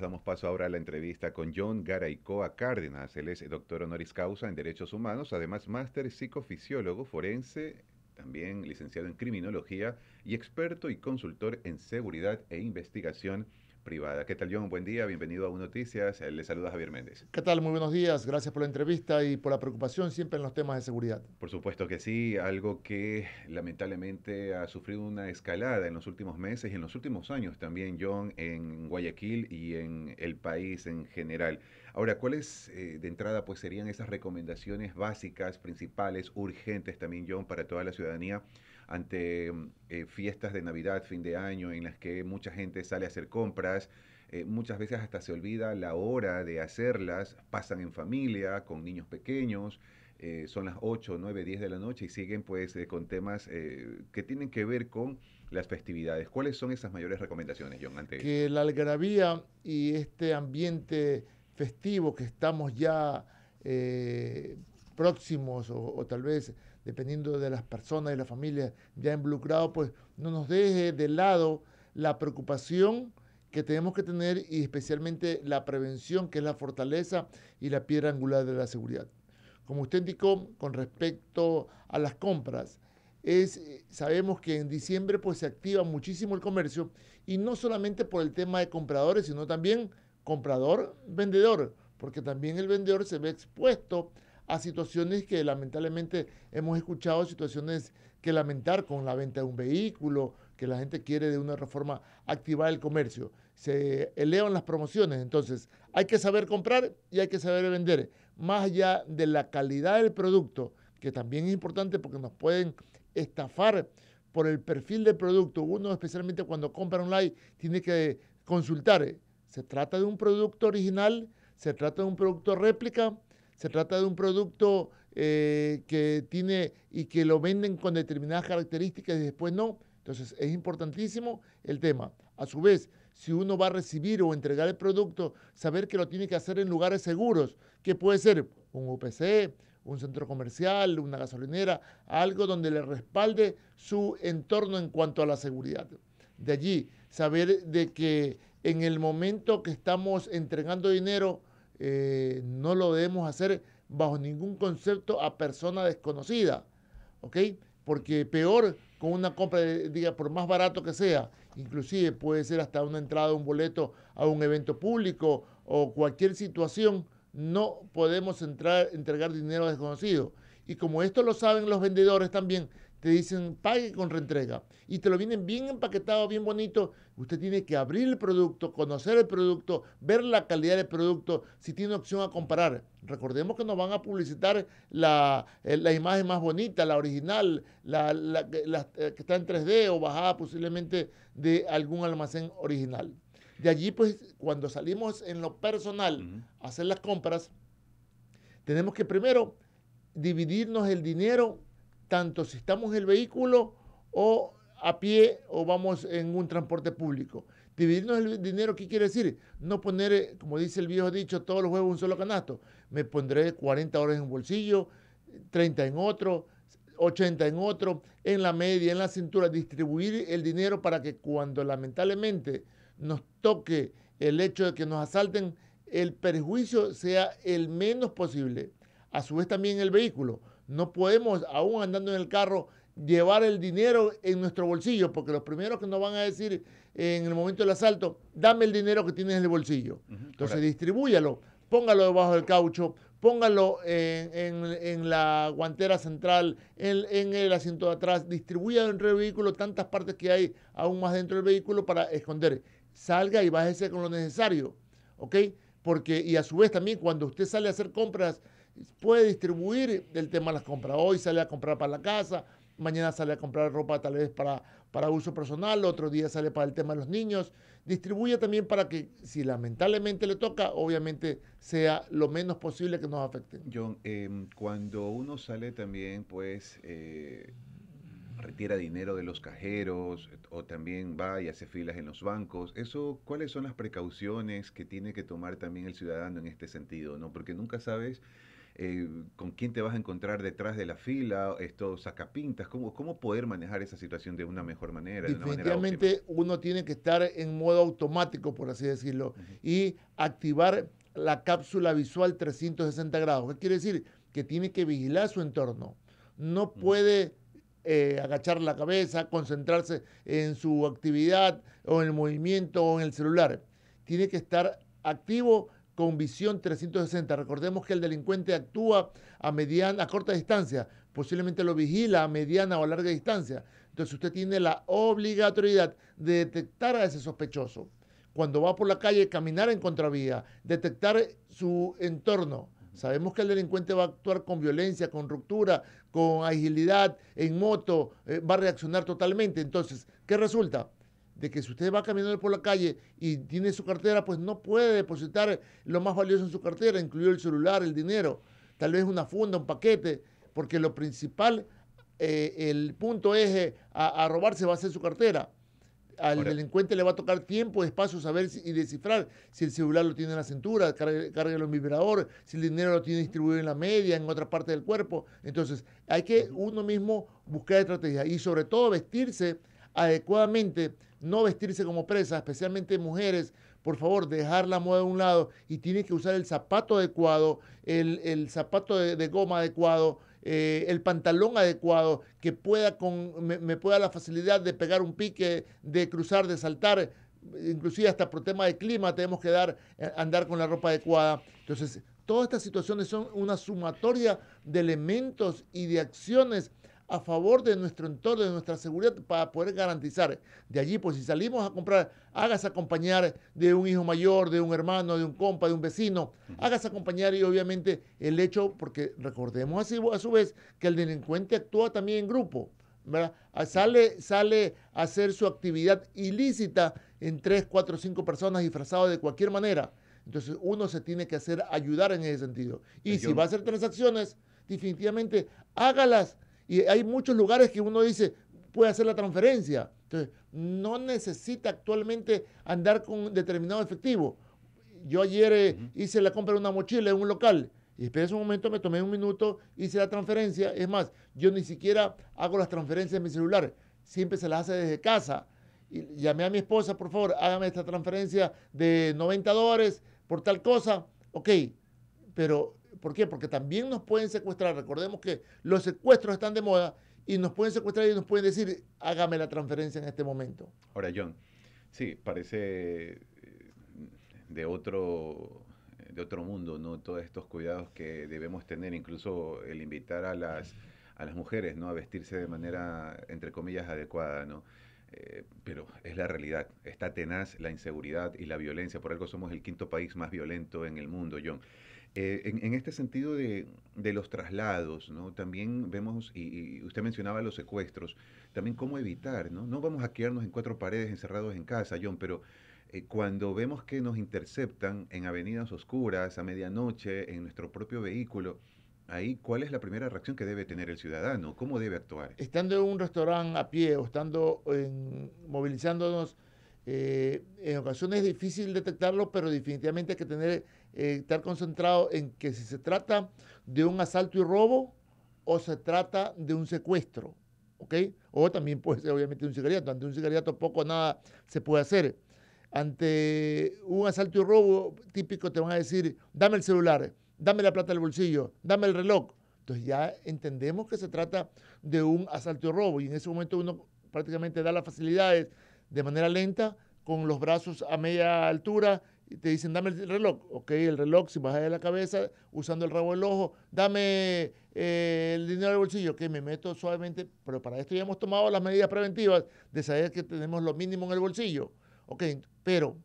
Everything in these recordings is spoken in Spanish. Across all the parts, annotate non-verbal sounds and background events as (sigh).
damos paso ahora a la entrevista con John Garaycoa Cárdenas. Él es doctor honoris causa en Derechos Humanos, además máster psicofisiólogo forense, también licenciado en criminología y experto y consultor en seguridad e investigación ¿Qué tal, John? Buen día, bienvenido a Un Noticias. Eh, le saluda Javier Méndez. ¿Qué tal? Muy buenos días. Gracias por la entrevista y por la preocupación siempre en los temas de seguridad. Por supuesto que sí, algo que lamentablemente ha sufrido una escalada en los últimos meses y en los últimos años también, John, en Guayaquil y en el país en general. Ahora, ¿cuáles eh, de entrada pues serían esas recomendaciones básicas, principales, urgentes también, John, para toda la ciudadanía? ante eh, fiestas de Navidad, fin de año, en las que mucha gente sale a hacer compras. Eh, muchas veces hasta se olvida la hora de hacerlas, pasan en familia, con niños pequeños, eh, son las 8, 9, 10 de la noche y siguen pues con temas que tienen que ver con las festividades. ¿Cuáles son esas mayores recomendaciones, John? Ante que la algarabía y este ambiente festivo que estamos ya próximos o tal vez dependiendo de las personas y las familias ya involucrados, pues no nos deje de lado la preocupación que tenemos que tener y especialmente la prevención, que es la fortaleza y la piedra angular de la seguridad. Como usted indicó, con respecto a las compras, es, sabemos que en diciembre pues, se activa muchísimo el comercio y no solamente por el tema de compradores, sino también comprador-vendedor, porque también el vendedor se ve expuesto a situaciones que lamentablemente hemos escuchado, situaciones que lamentar con la venta de un vehículo, que la gente quiere de una reforma activar el comercio. Se elevan las promociones, entonces hay que saber comprar y hay que saber vender, más allá de la calidad del producto, que también es importante porque nos pueden estafar por el perfil del producto. Uno especialmente cuando compra online tiene que consultar. Se trata de un producto original, se trata de un producto réplica, se trata de un producto eh, que tiene y que lo venden con determinadas características y después no. Entonces es importantísimo el tema. A su vez, si uno va a recibir o entregar el producto, saber que lo tiene que hacer en lugares seguros, que puede ser un UPC, un centro comercial, una gasolinera, algo donde le respalde su entorno en cuanto a la seguridad. De allí, saber de que en el momento que estamos entregando dinero, eh, no lo debemos hacer bajo ningún concepto a persona desconocida, ¿ok? Porque peor con una compra, diga, por más barato que sea, inclusive puede ser hasta una entrada, un boleto a un evento público o cualquier situación, no podemos entrar, entregar dinero desconocido. Y como esto lo saben los vendedores también, te dicen pague con reentrega y te lo vienen bien empaquetado, bien bonito. Usted tiene que abrir el producto, conocer el producto, ver la calidad del producto, si tiene opción a comparar. Recordemos que nos van a publicitar la, eh, imagen más bonita, la original, la, eh, que está en 3D o bajada posiblemente de algún almacén original. De allí, pues, cuando salimos en lo personal a hacer las compras, tenemos que primero dividirnos el dinero tanto si estamos en el vehículo o a pie o vamos en un transporte público. Dividirnos el dinero, ¿qué quiere decir? No poner, eh, como dice el viejo dicho, todos los huevos en un solo canasto. Me pondré 40 horas en un bolsillo, 30 en otro, 80 en otro, en la media, en la cintura, distribuir el dinero para que cuando lamentablemente nos toque el hecho de que nos asalten, el perjuicio sea el menos posible. A su vez también el vehículo. No podemos, aún andando en el carro, llevar el dinero en nuestro bolsillo, porque los primeros que nos van a decir en el momento del asalto, dame el dinero que tienes en el bolsillo. Entonces distribúyalo, póngalo debajo del caucho, póngalo en, la guantera central, en, en, el asiento de atrás, distribuya dentro del vehículo tantas partes que hay aún más dentro del vehículo para esconder. Salga y bájese con lo necesario, ¿ok? Porque, y a su vez también cuando usted sale a hacer compras, puede distribuir el tema de las compras. Hoy sale a comprar para la casa, mañana sale a comprar ropa tal vez para, para uso personal, otro día sale para el tema de los niños. Distribuye también para que si lamentablemente le toca, obviamente sea lo menos posible que nos afecte. John, em, cuando uno sale también, pues... Eh, retira dinero de los cajeros o también va y hace filas en los bancos. Eso, ¿cuáles son las precauciones que tiene que tomar también el ciudadano en este sentido? ¿No? Porque nunca sabes eh, con quién te vas a encontrar detrás de la fila, saca sacapintas, cómo, cómo poder manejar esa situación de una mejor manera. Definitivamente uno tiene que estar en modo automático, por así decirlo, y activar la cápsula visual 360 grados. ¿Qué quiere decir? Que tiene que vigilar su entorno. No puede eh, agachar la cabeza, concentrarse en su actividad o en el movimiento o en el celular. Tiene que estar activo con visión 360. Recordemos que el delincuente actúa a, mediana, a corta distancia, posiblemente lo vigila a mediana o a larga distancia. Entonces usted tiene la obligatoriedad de detectar a ese sospechoso. Cuando va por la calle, caminar en contravía, detectar su entorno. Sabemos que el delincuente va a actuar con violencia, con ruptura, con agilidad, en moto, eh, va a reaccionar totalmente. Entonces, ¿qué resulta? de que si usted va caminando por la calle y tiene su cartera, pues no puede depositar lo más valioso en su cartera, incluido el celular, el dinero, tal vez una funda, un paquete, porque lo principal, eh, el punto es eh, a, robarse va a ser su cartera al delincuente le va a tocar tiempo, espacio, saber y descifrar si el celular lo tiene en la cintura, carga el vibrador, si el dinero lo tiene distribuido en la media, en otra parte del cuerpo. Entonces, hay que uno mismo buscar estrategias y sobre todo vestirse adecuadamente no vestirse como presa, especialmente mujeres, por favor, dejar la moda de un lado y tienen que usar el zapato adecuado, el, zapato de, goma adecuado, eh, el pantalón adecuado, que pueda con, me, pueda pueda la facilidad de pegar un pique, de cruzar, de saltar, inclusive hasta por tema de clima tenemos que dar, eh, andar con la ropa adecuada. Entonces, todas estas situaciones son una sumatoria de elementos y de acciones a favor de nuestro entorno, de nuestra seguridad, para poder garantizar. De allí, pues si salimos a comprar, hágase acompañar de un hijo mayor, de un hermano, de un compa, de un vecino, hágase acompañar y obviamente el hecho, porque recordemos así, a su vez que el delincuente actúa también en grupo. ¿verdad? Ah, sale, sale a hacer su actividad ilícita en tres, cuatro, cinco personas disfrazadas de cualquier manera. Entonces uno se tiene que hacer ayudar en ese sentido. Y pues si va a hacer transacciones, definitivamente hágalas y hay muchos lugares que uno dice, puede hacer la transferencia. Entonces, no necesita actualmente andar con determinado efectivo. Yo ayer eh, hice la compra de una mochila en un local. Y esperé un momento, me tomé un minuto, hice la transferencia. Es más, yo ni siquiera hago las transferencias en mi celular. Siempre se las hace desde casa. Y llamé a mi esposa, por favor, hágame esta transferencia de 90 dólares por tal cosa. Ok, pero ¿Por qué? Porque también nos pueden secuestrar. Recordemos que los secuestros están de moda y nos pueden secuestrar y nos pueden decir, hágame la transferencia en este momento. Ahora, John, sí, parece eh, de otro de otro mundo, ¿no? Todos estos cuidados que debemos tener, incluso el invitar a las, a las mujeres, ¿no? A vestirse de manera, entre comillas, adecuada, ¿no? Eh, pero es la realidad, está tenaz la inseguridad y la violencia, por algo somos el quinto país más violento en el mundo, John. Eh, en, este sentido de, los traslados, también vemos, y, usted mencionaba los secuestros, también cómo evitar, ¿no? vamos a quedarnos en cuatro paredes encerrados en casa, John, pero eh, cuando vemos que nos interceptan en avenidas oscuras, a medianoche, en nuestro propio vehículo, ahí cuál es la primera reacción que debe tener el ciudadano, cómo debe actuar. Estando en un restaurante a pie o estando en, movilizándonos, eh, en ocasiones es difícil detectarlo, pero definitivamente hay que tener estar eh, concentrado en que si se trata de un asalto y robo o se trata de un secuestro, ¿ok? O también puede ser obviamente un sicariato. Ante un sicariato poco nada se puede hacer. Ante un asalto y robo típico te van a decir, dame el celular, dame la plata del bolsillo, dame el reloj. Entonces ya entendemos que se trata de un asalto y robo y en ese momento uno prácticamente da las facilidades de manera lenta, con los brazos a media altura y te dicen, dame el reloj. Ok, el reloj, si baja de la cabeza, usando el rabo del ojo, dame eh, el dinero del bolsillo. Ok, me meto suavemente, pero para esto ya hemos tomado las medidas preventivas de saber que tenemos lo mínimo en el bolsillo. Ok, pero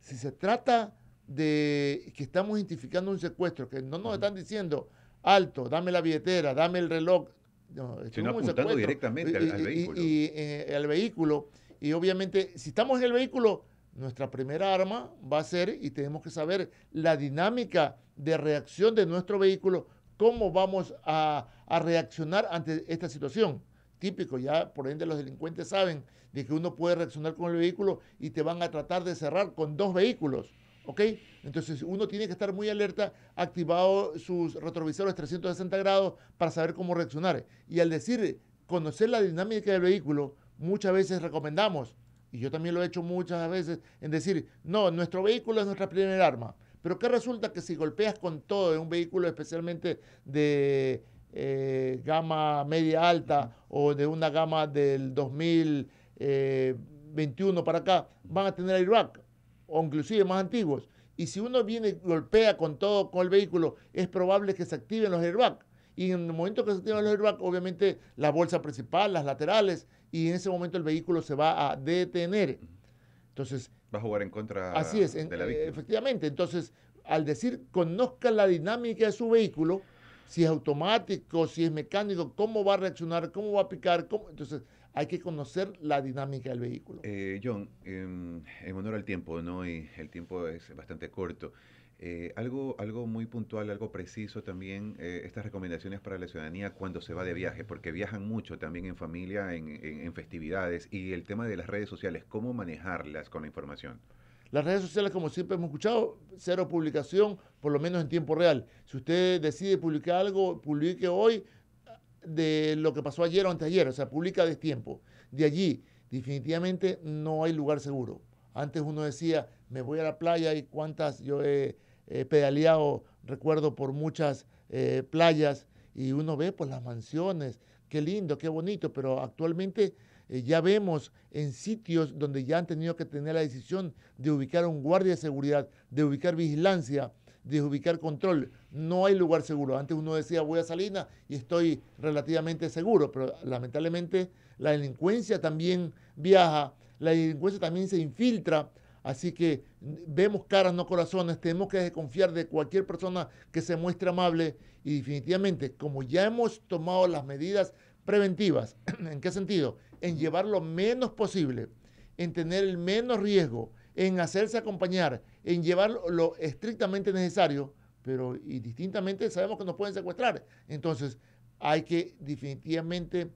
si se trata de que estamos identificando un secuestro, que no nos están diciendo, alto, dame la billetera, dame el reloj. No, sino apuntando directamente al, vehículo. Y, eh, al vehículo. Y obviamente, si estamos en el vehículo, nuestra primera arma va a ser, y tenemos que saber la dinámica de reacción de nuestro vehículo, cómo vamos a, reaccionar ante esta situación. Típico, ya por ende los delincuentes saben de que uno puede reaccionar con el vehículo y te van a tratar de cerrar con dos vehículos. ¿Ok? Entonces uno tiene que estar muy alerta, activado sus retrovisores 360 grados para saber cómo reaccionar. Y al decir conocer la dinámica del vehículo, muchas veces recomendamos y yo también lo he hecho muchas veces, en decir, no, nuestro vehículo es nuestra primera arma. Pero ¿qué resulta que si golpeas con todo en un vehículo especialmente de eh, gama media alta o de una gama del 2021 eh, para acá, van a tener airbag o inclusive más antiguos? Y si uno viene y golpea con todo con el vehículo, es probable que se activen los airbags. Y en el momento que se activan los airbags, obviamente la bolsa principal, las laterales, y en ese momento el vehículo se va a detener. Entonces... Va a jugar en contra así es, de la eh, Efectivamente, entonces al decir conozca la dinámica de su vehículo, si es automático, si es mecánico, cómo va a reaccionar, cómo va a picar, cómo... entonces hay que conocer la dinámica del vehículo. Eh, John, em, en honor al tiempo, ¿no? Y el tiempo es bastante corto. Eh, algo, algo muy puntual, algo preciso también, eh, estas recomendaciones para la ciudadanía cuando se va de viaje, porque viajan mucho también en familia, en, festividades, y el tema de las redes sociales, ¿cómo manejarlas con la información? Las redes sociales, como siempre hemos escuchado, cero publicación, por lo menos en tiempo real. Si usted decide publicar algo, publique hoy de lo que pasó ayer o anteayer, o sea, publica de tiempo. De allí, definitivamente no hay lugar seguro. Antes uno decía, me voy a la playa y cuántas, yo he... He eh, pedaleado, recuerdo, por muchas eh, playas y uno ve pues las mansiones, qué lindo, qué bonito, pero actualmente eh, ya vemos en sitios donde ya han tenido que tener la decisión de ubicar un guardia de seguridad, de ubicar vigilancia, de ubicar control. No hay lugar seguro. Antes uno decía voy a Salina y estoy relativamente seguro, pero lamentablemente la delincuencia también viaja, la delincuencia también se infiltra Así que vemos caras, no corazones, tenemos que desconfiar de cualquier persona que se muestre amable y definitivamente, como ya hemos tomado las medidas preventivas, (clears throat) ¿en qué sentido? En llevar lo menos posible, en tener el menos riesgo, en hacerse acompañar, en llevar lo estrictamente necesario, pero y distintamente sabemos que nos pueden secuestrar. Entonces, hay que definitivamente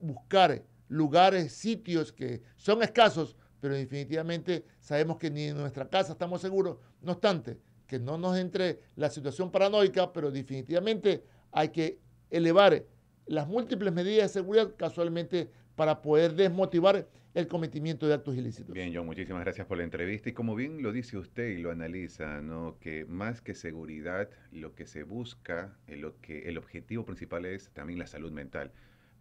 buscar lugares, sitios que son escasos, pero definitivamente sabemos que ni en nuestra casa estamos seguros, no obstante, que no nos entre la situación paranoica, pero definitivamente hay que elevar las múltiples medidas de seguridad casualmente para poder desmotivar el cometimiento de actos ilícitos. Bien, John, muchísimas gracias por la entrevista. Y como bien lo dice usted y lo analiza, ¿no? que más que seguridad, lo que se busca, eh, lo que, el objetivo principal es también la salud mental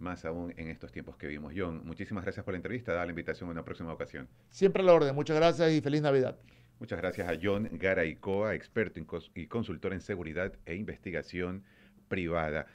más aún en estos tiempos que vivimos. John, muchísimas gracias por la entrevista, da la invitación en una próxima ocasión. Siempre a la orden, muchas gracias y feliz Navidad. Muchas gracias a John Garaycoa, experto y consultor en seguridad e investigación privada.